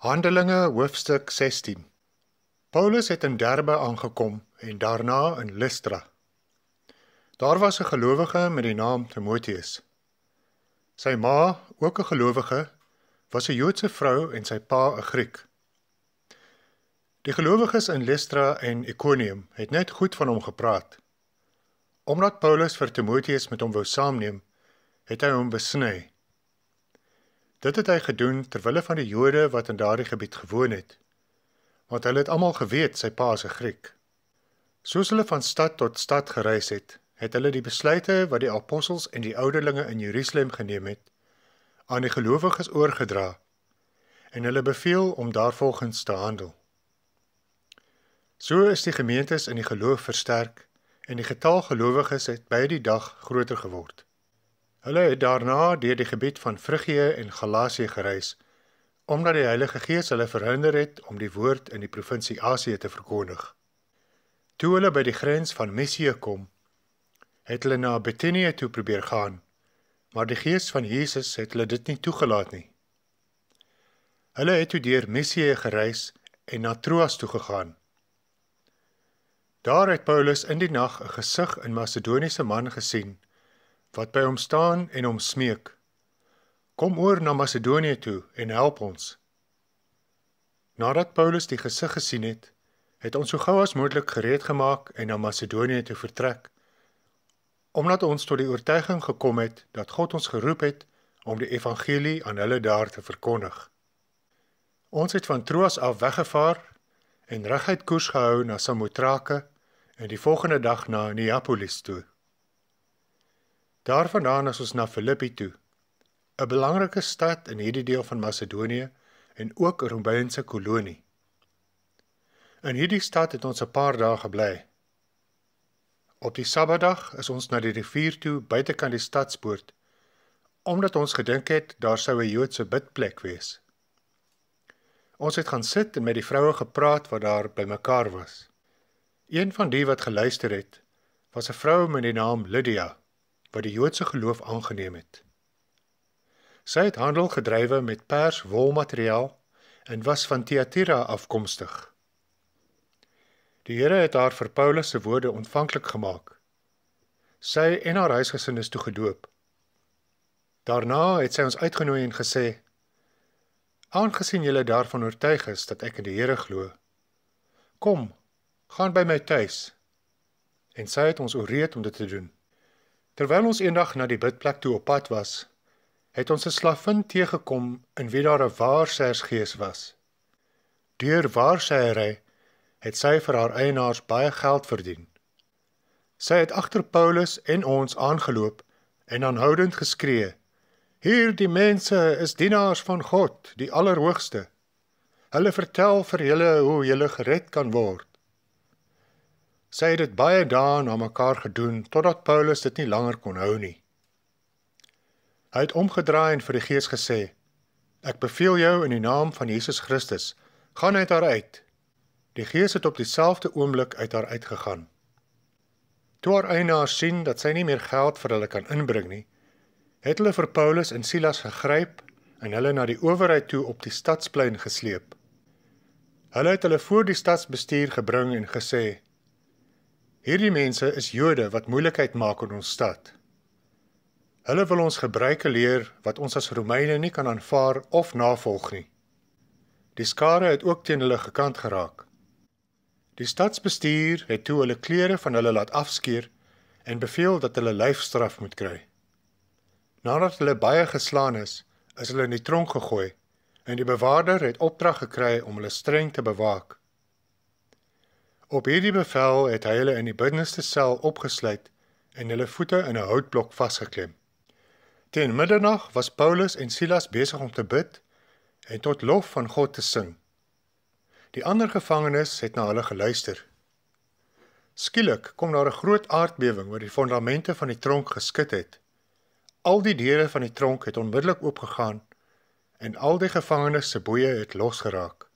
Handelinge hoofstuk 16. Paulus het in Derbe aangekom en daarna in Lystra. Daar was 'n gelowige met die naam Timoteus. Sy ma, ook 'n gelowige, was 'n Joodse vrou en sy pa 'n Griek. Die gelowiges in Lystra en Iconium het net goed van hom gepraat. Omdat Paulus vir Timoteus met hom wou saamneem, het hy hom besny Dit het hy gedoen ter wille van die Jode wat in daardie gebied gewoon het. Want hulle het almal geweet sy pa is 'n Griek. Soos hulle van stad tot stad gereis het, het hulle die besluite wat die apostels en die ouderlinge in Jerusalem geneem het, aan die gelowiges oorgedra en hulle beveel om daarvolgens te handel. So is die gemeentes in die geloof versterk en die getal gelowiges het by die dag groter geword. Hulle het daarna deur die gebied van Frigië en Galasië gereis omdat die Heilige Gees hulle verhinder het om die woord in die provinsie Asië te verkondig. Toe hulle by die grens van Messië kom, het hulle na Bethanië toe probeer gaan, maar die Gees van Jesus het hulle dit nie toegelaat nie. Hulle het toe deur Messië gereis en na Troas toe gegaan. Daar het Paulus in die nag 'n gesig in Makedoniese man gesien wat by hom staan en hom smeek: Kom oor na Macedonië toe en help ons. Nadat Paulus die gesig gesien het, het ons so gou as moontlik gereed gemaak en na Macedonië toe vertrek, omdat ons tot die oortuiging gekom het dat God ons geroep het om die evangelie aan hulle daar te verkondig. Ons het van Troas af weggevaar en reguit koers gehou na Samothrake en die volgende dag na Neapolis toe. Daarvandaan is ons na Filippi toe, 'n belangrike stad in hierdie deel van Macedonië en ook 'n Romeinse kolonie. In hierdie stad het ons 'n paar dae gebly. Op die Saterdag is ons na die rivier toe buitekant die stadspoort omdat ons gedink het daar sou 'n Joodse bidplek wees. Ons het gaan sit en met die vroue gepraat wat daar bymekaar was. Een van die wat geluister het, was 'n vrou met die naam Lydia wat die Joodse geloof aangeneem het. Sy het handel gedrywe met pers wolmateriaal en was van Thyatira afkomstig. Die Here het haar vir Paulus se woorde ontvanklik gemaak. Sy en haar huisgesin is toe gedoop. Daarna het sy ons uitgenooi en gesê: "Aangesien julle daarvan oortuig is dat ek in die Here glo, kom, gaan by my tuis." En sy het ons ooreed om dit te doen. Terwyl ons eendag na die bidplek toe op pad was, het ons 'n slavin teëgekom in wie daar 'n waarsêersgees was. Deur waarsêery het sy vir haar eienaars baie geld verdien. Sy het agter Paulus en ons aangeloop en aanhoudend geskree: "Hierdie mense is dienaars van God, die Allerhoogste. Hulle vertel vir julle hoe julle gered kan word." Sy het dit baie dae na mekaar gedoen totdat Paulus dit nie langer kon hou nie. Hy het omgedraai en vir die gees gesê: "Ek beveel jou in die naam van Jesus Christus, gaan uit haar uit." Die gees het op dieselfde oomblik uit haar uitgegaan. Toe haar eienaar sien dat sy nie meer geld vir hulle kan inbring nie, het hulle vir Paulus en Silas gegryp en hulle na die owerheid toe op die stadsplein gesleep. Hulle het hulle voor die stadsbestuur gebring en gesê: Hierdie mense is Jode wat moeilikheid maak in ons stad. Hulle wil ons gebruike leer wat ons as Romeine nie kan aanvaar of navolg nie. Die skare het ook teen hulle gekant geraak. Die stadsbestuur het toe hulle klere van hulle laat afskeer en beveel dat hulle lyfstraf moet kry. Nadat hulle baie geslaan is, is hulle in die tronk gegooi en die bewaarder het opdrag gekry om hulle streng te bewaak. Op hierdie bevel het hy hulle in die binneste sel opgesluit en hulle voete in 'n houtblok vasgeklem. Teen middernag was Paulus en Silas besig om te bid en tot lof van God te sing. Die ander gevangenes het na hulle geluister. Skielik kom daar 'n groot aardbewing wat die fondamente van die tronk geskud het. Al die deure van die tronk het onmiddellik oopgegaan en al die gevangenes se boeye het losgeraak.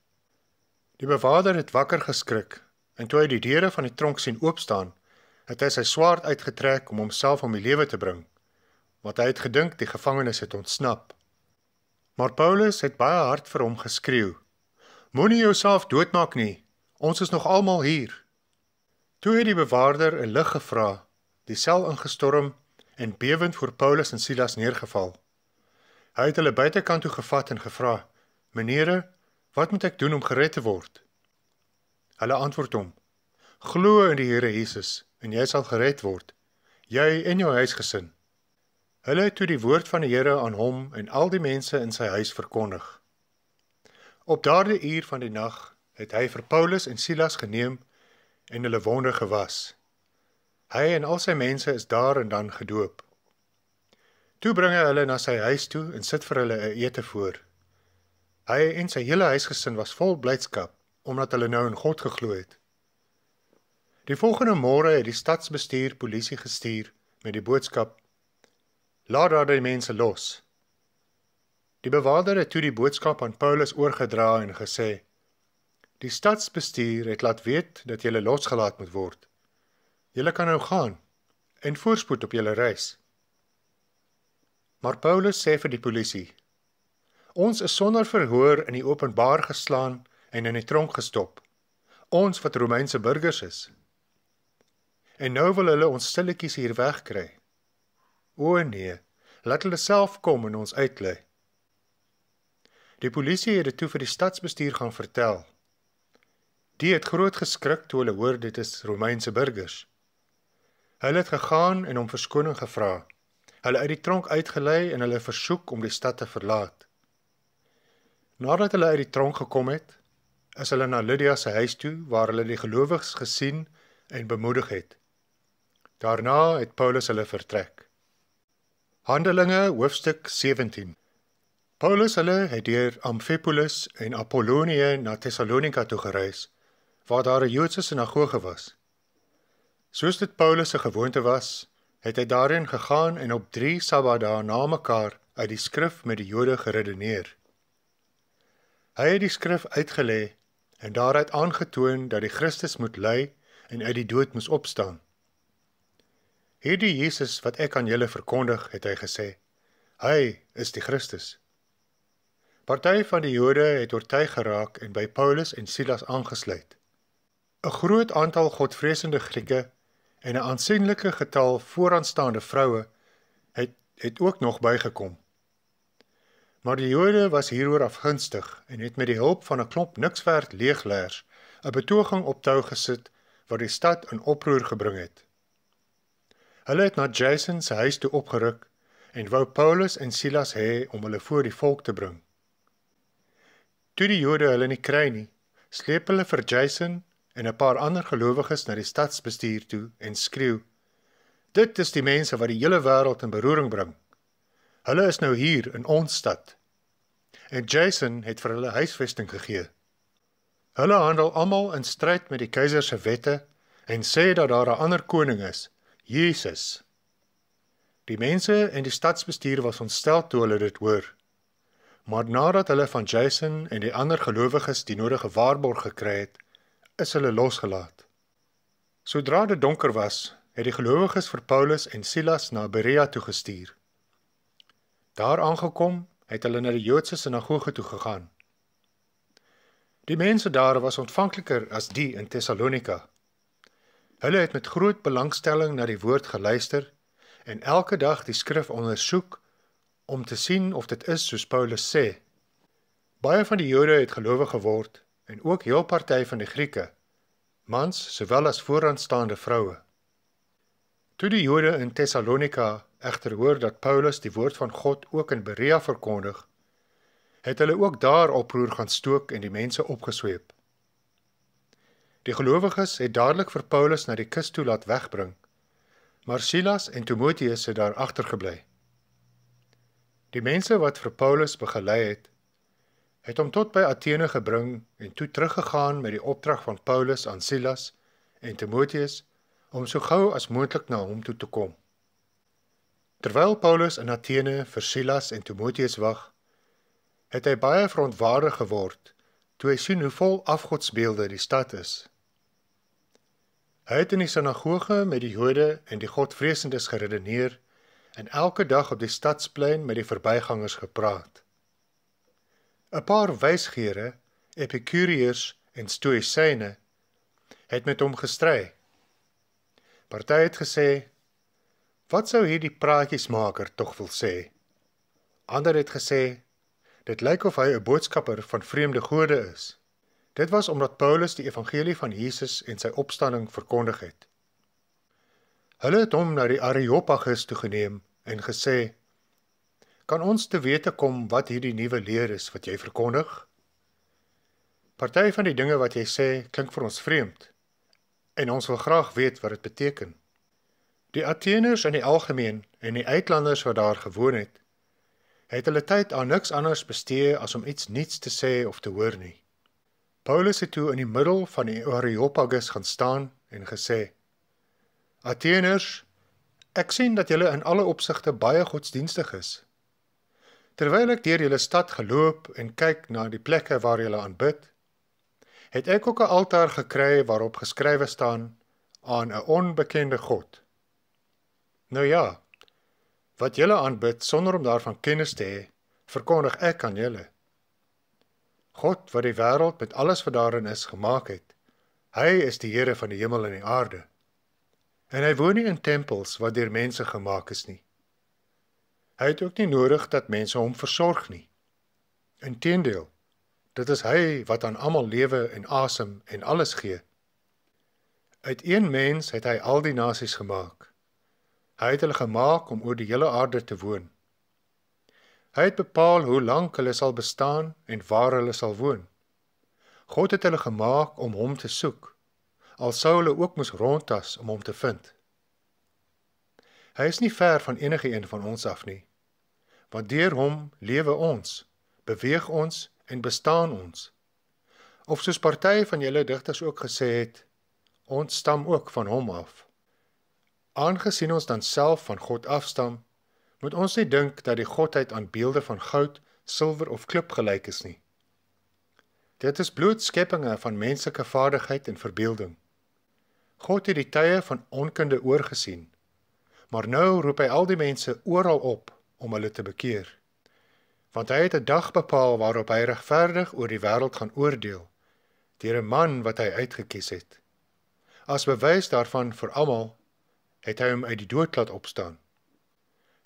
Die bewaker het wakker geskrik En toe hy die deure van die tronk sien oopstaan, het hy sy swaard uitgetrek om homself om die lewe te bring, want hy het gedink die gevangenes het ontsnap. Maar Paulus het baie hard vir hom geskreeu: Moenie jouself doodmaak nie. Ons is nog almal hier. Toe het die bewaarder 'n lig gevra, die sel ingestorm en bewend voor Paulus en Silas neergeval. Hy het hulle buitekant toe gevat en gevra: "Meneere, wat moet ek doen om gered te word?" Hulle antwoord hom: Glo in die Here Jesus en jy sal gered word, jy en jou huisgesin. Hulle het toe die woord van die Here aan hom en al die mense in sy huis verkondig. Op daardie uur van die nag het hy vir Paulus en Silas geneem en hulle wonde gewas. Hy en al sy mense is daar en dan gedoop. Toe bring hy hulle na sy huis toe en sit vir hulle 'n ete voor. Hy en sy hele huisgesin was vol blydskap omdat hulle nou in God geglo het. Die volgende môre het die stadsbestuur polisie gestuur met die boodskap: Laat daardie mense los. Die bewaarder het toe die boodskap aan Paulus oorgedra en gesê: Die stadsbestuur het laat weet dat julle losgelaat moet word. Julle kan nou gaan en voorspoed op julle reis. Maar Paulus sê vir die polisie: Ons is sonder verhoor in die openbaar geslaan en in die tronk gestop. Ons wat Romeinse burgers is. En nou wil hulle ons stilletjies hier wegkry. O nee, laat hulle self kom en ons uitlei. Die polisie het dit toe vir die stadsbestuur gaan vertel. Die het groot geskrik toe hulle hoor dit is Romeinse burgers. Hulle het gegaan en hom verskoning gevra. Hulle uit die tronk uitgelei en hulle versoek om die stad te verlaat. Nadat hulle uit die tronk gekom het, as hulle na Lydia se huis toe waar hulle die gelowiges gesien en bemoedig het. Daarna het Paulus hulle vertrek. Handelinge hoofstuk 17. Paulus hulle het deur Amphipolis en Apollonie na Tesalonika toe gereis waar daar 'n Joodse sinagoge was. Soos dit Paulus se gewoonte was, het hy daarin gegaan en op 3 Sabbatdae na mekaar uit die skrif met die Jode geredeneer. Hy het die skrif uitgelê en daaruit aangetoon dat die Christus moet ly en uit die dood moet opstaan. Hierdie Jesus wat ek aan julle verkondig, het hy gesê, hy is die Christus. Party van die Jode het oortuig geraak en by Paulus en Silas aangesluit. 'n Groot aantal godvreesende Grieke en 'n aansienlike getal vooraanstaande vroue het het ook nog bygekom. Maar die Jode was hieroor afgunstig en het met die hulp van 'n klomp nikswerd leegleers 'n betoging op tou gesit wat die stad in oproer gebring het. Hulle het na Jason se huis toe opgeruk en wou Paulus en Silas hê om hulle voor die volk te bring. Toe die Jode hulle nie kry nie, sleep hulle vir Jason en 'n paar ander gelowiges na die stadsbestuur toe en skreeu: "Dit is die mense wat die hele wêreld in beroering bring." Hulle is nou hier in ons stad. En Jason het vir hulle huisvesting gegee. Hulle handel almal in stryd met die keiser se wette en sê dat daar 'n ander koning is, Jesus. Die mense en die stadsbestuur was ontstel toe hulle dit hoor. Maar nadat hulle van Jason en die ander gelowiges die nodige waarborg gekry het, is hulle losgelaat. Sodra dit donker was, het die gelowiges vir Paulus en Silas na Berea toe gestuur. Daar aangekom, het hulle na die Joodse sinagoge toe gegaan. Die mense daar was ontvankliker as die in Tessalonika. Hulle het met groot belangstelling na die woord geluister en elke dag die skrif ondersoek om te sien of dit is soos Paulus sê. Baie van die Jode het gelowe geword en ook heel party van die Grieke, mans sowel as vooraanstaande vroue. Toe die Jode in Tessalonika egter hoor dat Paulus die woord van God ook in Berea verkondig, het hulle ook daar oproer gaan stook en die mense opgesweep. Die gelowiges het dadelik vir Paulus na die kus toe laat wegbring, maar Silas en Timoteus het daar agtergebly. Die mense wat vir Paulus begelei het, het hom tot by Athene gebring en toe teruggegaan met die opdrag van Paulus aan Silas en Timoteus om so gou as moontlik na hom toe te kom. Terwyl Paulus in Athene vir Silas en Timoteus wag, het hy baie verontwaardig geword toe hy sien hoe vol afgodsbeelde die stad is. Hy het in die sinagoge met die Jode en die godvreesendes geredeneer en elke dag op die stadsplein met die verbygangers gepraat. 'n Paar wysgeere, epikureërs en stoïsyne het met hom gestry. Party het gesê Wat sou hierdie praatjiesmaker tog wil sê? Ander het gesê dit lyk of hy 'n boodskapper van vreemde gode is. Dit was omdat Paulus die evangelie van Jesus en sy opstanding verkondig het. Hulle het hom na die Areopagus toegeneem en gesê: "Kan ons te wete kom wat hierdie nuwe leer is wat jy verkondig?" Party van die dinge wat jy sê klink vir ons vreemd en ons wil graag weet wat dit beteken. Die Atheners en die algemeen en die uitlanders wat daar gewoon het, het hulle tyd aan niks anders bestee as om iets niets te sê of te hoor nie. Paulus het toe in die middel van die Areopagus gaan staan en gesê: Atheners, ek sien dat julle in alle opsigte baie godsdienstig is. Terwyl ek deur julle stad geloop en kyk na die plekke waar julle aanbid, het ek ook 'n altaar gekry waarop geskrywe staan aan 'n onbekende god. Nou ja. Wat julle aanbid sonder om daarvan kennis te hê, verkondig ek aan julle. God wat die wêreld met alles wat daarin is gemaak het, hy is die Here van die hemel en die aarde. En hy woon nie in tempels wat deur mense gemaak is nie. Hy het ook nie nodig dat mense hom versorg nie. Inteendeel, dit is hy wat aan almal lewe en asem en alles gee. Uit een mens het hy al die nasies gemaak Hy het hulle gemaak om oor die hele aarde te woon. Hy het bepaal hoe lank hulle sal bestaan en waar hulle sal woon. God het hulle gemaak om hom te soek. Al sou hulle ook moes rondtas om hom te vind. Hy is nie ver van enige een van ons af nie. Want deur hom lewe ons, beweeg ons en bestaan ons. Of soos party van julle digters ook gesê het, ons stam ook van hom af. Aangesien ons dan self van God afstam, moet ons nie dink dat die godheid aan beelde van goud, silwer of klip gelyk is nie. Dit is bloot skepinge van menslike vaardigheid en verbeelding. God het die tye van onkunde oorgesien, maar nou roep hy al die mense oral op om hulle te bekeer. Want hy het 'n dag bepaal waarop hy regverdig oor die wêreld gaan oordeel deur 'n man wat hy uitget kies het. As bewys daarvan vir almal het hy hom uit die dood laat opstaan.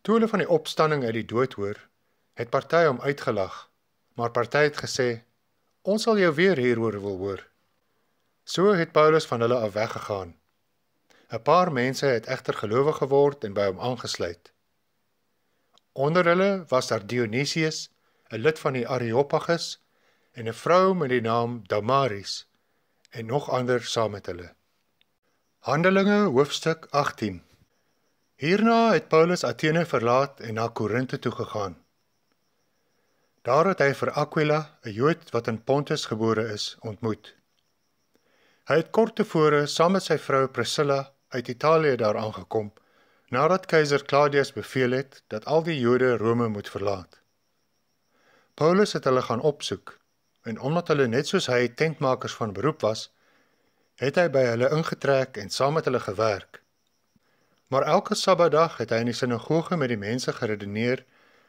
Toe hulle van die opstanding uit die dood hoor, het party hom uitgelag, maar party het gesê: "Ons sal jou weer hieroor wil hoor." So het Paulus van hulle af weggegaan. 'n Paar mense het egter gelowe geword en by hom aangesluit. Onder hulle was daar Dionysius, 'n lid van die Areopagus, en 'n vrou met die naam Damaris en nog ander saam met hulle. Handelinge hoofstuk 18. Hierna het Paulus Athene verlaat en na Korinthe toe gegaan. Daar het hy vir Aquila, 'n Jood wat in Pontus gebore is, ontmoet. Hy het kort tevore saam met sy vrou Priscilla uit Italië daar aangekom nadat keiser Claudius beveel het dat al die Jode Rome moet verlaat. Paulus het hulle gaan opsoek en omdat hulle net soos hy tentmakers van beroep was, het hy by hulle ingetrek en saam met hulle gewerk. Maar elke Sabbatdag het hy in die sinagoge met die mense geredeneer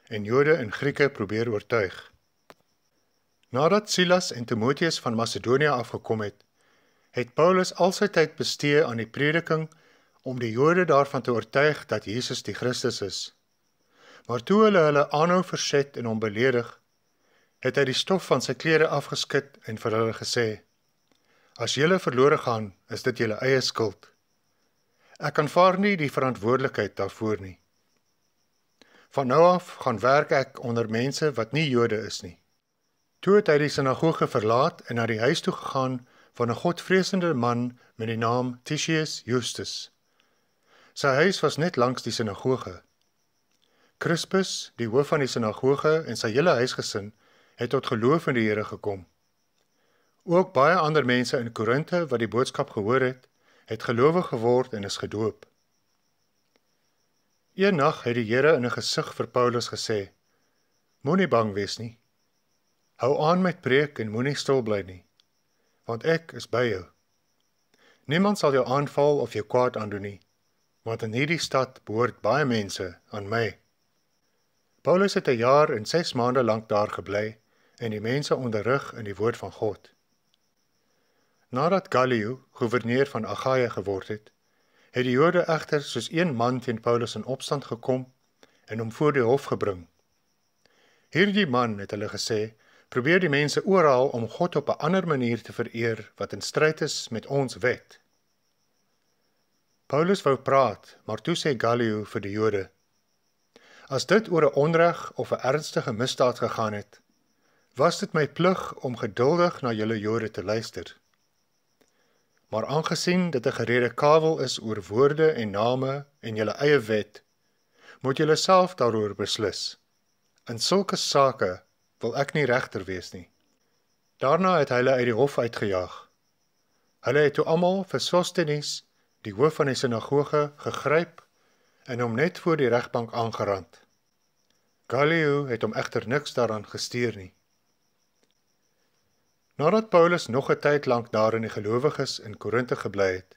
en Jode en Grieke probeer oortuig. Nadat Silas en Timoteus van Macedonië afgekom het, het Paulus al sy tyd bestee aan die prediking om die Jode daarvan te oortuig dat Jesus die Christus is. Maar toe hulle hulle aanhou verset en hom beledig, het hy die stof van sy klere afgeskit en vir hulle gesê: As jy verlore gaan, is dit jou eie skuld. Ek aanvaar nie die verantwoordelikheid daarvoor nie. Van nou af gaan werk ek onder mense wat nie Jode is nie. Toe het hy die sinagoge verlaat en na die huis toe gegaan van 'n godvreesende man met die naam Titius Justus. Sy huis was net langs die sinagoge. Crispus, die hoof van die sinagoge en sy hele huisgesin het tot geloof in die Here gekom. Ook baie ander mense in Korinthe wat die boodskap gehoor het, het gelowe geword en is gedoop. Eendag het die Here in 'n gesig vir Paulus gesê: Moenie bang wees nie. Hou aan met preek en moenie stil bly nie, want ek is by jou. Niemand sal jou aanval of jou kwaad aandoen nie, want in hierdie stad behoort baie mense aan my. Paulus het 'n jaar en 6 maande lank daar gebly en die mense onderrig in die woord van God. Nadat Gallio goewerneur van Achaia geword het, het die Jode egter soos een man teen Paulus in opstand gekom en hom voor die hof gebring. Hierdie man het hulle gesê, probeer die mense oral om God op 'n ander manier te vereer wat in stryd is met ons wet. Paulus wou praat, maar toe sê Gallio vir die Jode: As dit oor 'n onreg of 'n ernstige misdaad gegaan het, was dit my plig om geduldig na julle Jode te luister. Maar aangesien dit 'n gereelde kawel is oor woorde en name en julle eie wet, moet julle self daaroor beslis. In sulke sake wil ek nie regter wees nie. Daarna het hulle uit die hof uitgejaag. Hulle het toe almal vir Sostenes, die hoof van die sinagoge, gegryp en hom net voor die regbank aangeraand. Gallio het hom egter niks daaraan gestuur nie. Nadat Paulus nog 'n tyd lank daar in die gelowiges in Korinthe gebly het,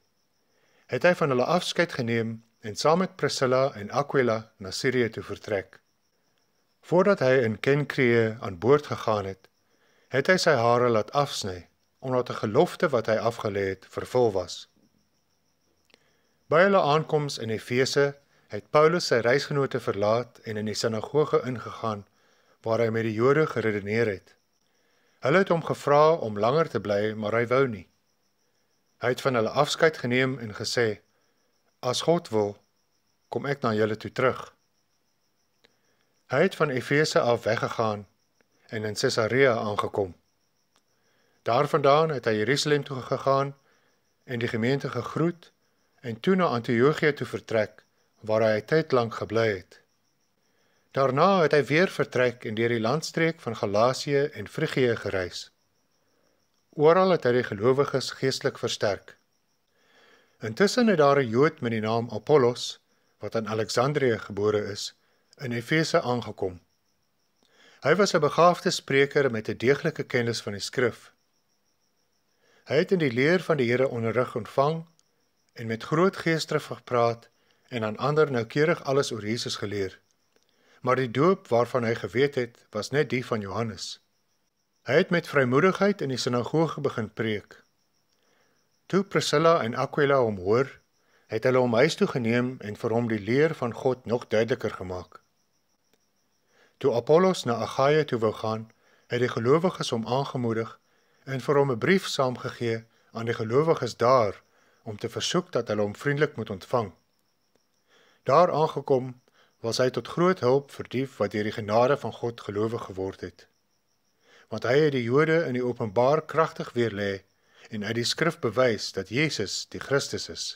het hy van hulle afskeid geneem en saam met Priscilla en Aquila na Sirië toe vertrek. Voordat hy in Kenkrie aan boord gegaan het, het hy sy hare laat afsny omdat 'n gelofte wat hy afgelê het vervul was. By hulle aankoms in Efese het Paulus sy reisgenote verlaat en in die sinagoge ingegaan waar hy met die Jode geredeneer het. Hulle het hom gevra om langer te bly, maar hy wou nie. Hy het van hulle afskeid geneem en gesê: "As God wil, kom ek na julle toe terug." Hy het van Efese af weggegaan en in Caesarea aangekom. Daarvandaan het hy Jerusalem toe gegaan en die gemeente gegroet en toe na Antiochië toe vertrek waar hy tyd lank gebly het. Daarna het hy weer vertrek en deur die landstreek van Galasië en Frigië gereis. Oral het hy die gelowiges geestelik versterk. Intussen het daar 'n Jood met die naam Apollos, wat aan Alexandrië gebore is, in Efese aangekom. Hy was 'n begaafde spreker met 'n deeglike kennis van die skrif. Hy het in die leer van die Here onderrig ontvang en met groot geesdrift gepraat en aan ander noukeurig alles oor Jesus geleer maar die doop waarvan hy geweet het, was net die van Johannes. Hy het met vrymoedigheid in die sinagoge begin preek. Toe Priscilla en Aquila hom hoor, het hulle hom huis toe geneem en vir hom die leer van God nog duideliker gemaak. Toe Apollos na Achaia toe wou gaan, het die gelowiges hom aangemoedig en vir hom 'n brief saamgegee aan die gelowiges daar om te versoek dat hulle hom vriendelik moet ontvang. Daar aangekom, was hy tot groot hulp vir die wat deur die genade van God gelowig geword het. Want hy het die Jode in die openbaar kragtig weer lê en uit die skrif bewys dat Jesus die Christus is.